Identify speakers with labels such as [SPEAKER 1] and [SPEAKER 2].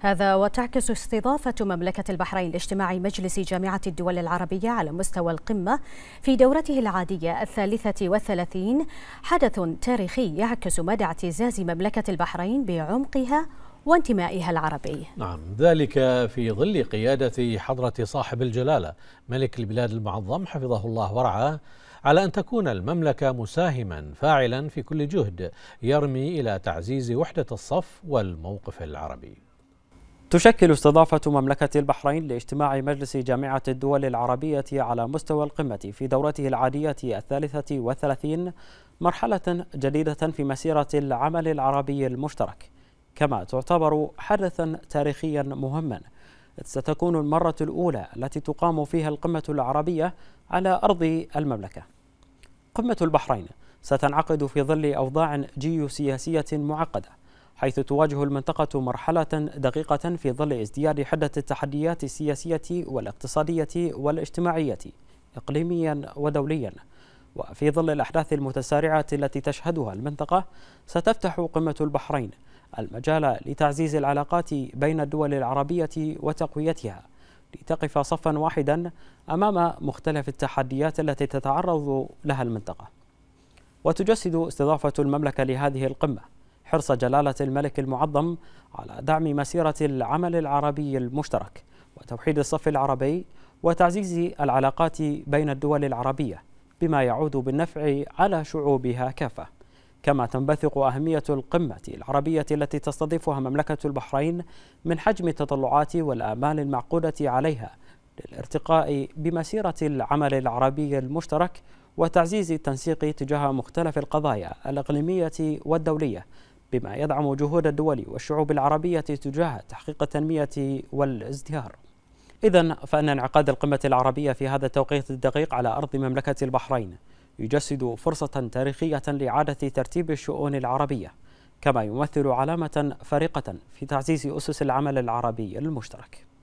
[SPEAKER 1] هذا وتعكس استضافة مملكة البحرين لاجتماع مجلس جامعة الدول العربية على مستوى القمة في دورته العادية الثالثة والثلاثين حدث تاريخي يعكس مدى اعتزاز مملكة البحرين بعمقها وانتمائها العربي
[SPEAKER 2] نعم ذلك في ظل قيادة حضرة صاحب الجلالة ملك البلاد المعظم حفظه الله ورعاه على أن تكون المملكة مساهما فاعلا في كل جهد يرمي إلى تعزيز وحدة الصف والموقف العربي
[SPEAKER 3] تشكل استضافة مملكة البحرين لاجتماع مجلس جامعة الدول العربية على مستوى القمة في دورته العادية الثالثة والثلاثين مرحلة جديدة في مسيرة العمل العربي المشترك كما تعتبر حدثا تاريخيا مهما ستكون المرة الأولى التي تقام فيها القمة العربية على أرض المملكة قمة البحرين ستنعقد في ظل أوضاع جيوسياسية معقدة حيث تواجه المنطقة مرحلة دقيقة في ظل ازدياد حدة التحديات السياسية والاقتصادية والاجتماعية إقليميا ودوليا وفي ظل الأحداث المتسارعة التي تشهدها المنطقة ستفتح قمة البحرين المجال لتعزيز العلاقات بين الدول العربية وتقويتها لتقف صفا واحدا أمام مختلف التحديات التي تتعرض لها المنطقة وتجسد استضافة المملكة لهذه القمة حرص جلالة الملك المعظم على دعم مسيرة العمل العربي المشترك وتوحيد الصف العربي وتعزيز العلاقات بين الدول العربية بما يعود بالنفع على شعوبها كافة كما تنبثق أهمية القمة العربية التي تستضيفها مملكة البحرين من حجم التطلعات والآمال المعقودة عليها للارتقاء بمسيرة العمل العربي المشترك وتعزيز التنسيق تجاه مختلف القضايا الإقليمية والدولية بما يدعم جهود الدول والشعوب العربية تجاه تحقيق التنمية والازدهار إذا فإن انعقاد القمة العربية في هذا التوقيت الدقيق على أرض مملكة البحرين يجسد فرصة تاريخية لإعادة ترتيب الشؤون العربية كما يمثل علامة فارقة
[SPEAKER 1] في تعزيز أسس العمل العربي المشترك